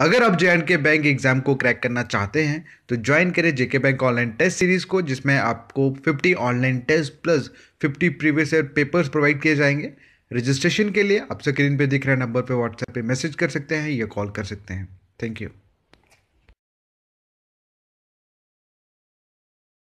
अगर आप जे के बैंक एग्जाम को क्रैक करना चाहते हैं तो ज्वाइन करें JK bank online test series को जिसमें आपको 50 online test plus 50 previous year papers provide किए जाएंगे रजिस्ट्रेशन के लिए आप स्क्रीन पे दिख रहे नंबर पे व्हाट्सएप पे मैसेज कर सकते हैं या कॉल कर सकते हैं थैंक यू